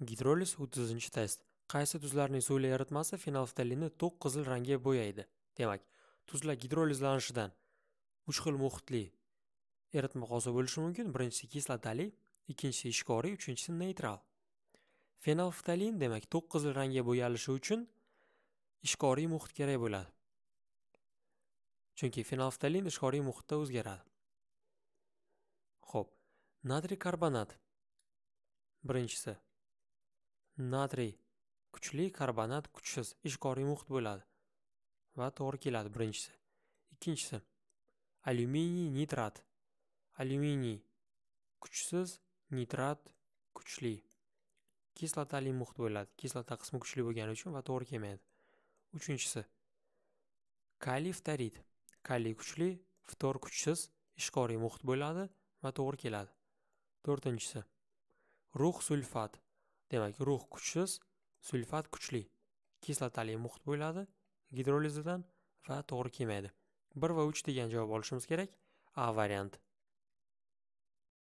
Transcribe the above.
Гидролиз u tuzni тест. qaysi tuzlarning suvli eritmasi fenolftalinni to'q qizil ранге bo'yaydi demak tuzlar gidrolizlanishidan uch xil muhitli eritma hosil bo'lishi mumkin birinchisi kislotali ikkinchisi ishkoriy uchinchisi neytral Фенолфталин, демак, to'q qizil rangga bo'yalishi uchun ishkoriy muhit kerak bo'ladi chunki фенолфталин ishkoriy muhitda o'zgaradi Xo'p, натрий карбонат. birinchisi Natriy kuchli karbonat kuchsiz ishqoriy muhit bo'ladi va to'g'ri keladi birinchisi. Ikkinchisi alyuminiy nitrat. Alyuminiy kuchsiz, nitrat kuchli. Kislotali muhit bo'ladi. Kislota qismi kuchli bo'lgani uchun va to'g'ri kelmaydi. Uchinchisi kaliy ftorid. Kaliy kuchli, ftor kuchsiz, ishqoriy muhit bo'ladi va to'g'ri keladi. To'rtinchisi rux sulfat. demak rux kuchsiz sulfat kuchli kislotali muhit bo'ladi gidrolizidan va to'g'ri kelmaydi bir va uch degan javob olishimiz kerak a variant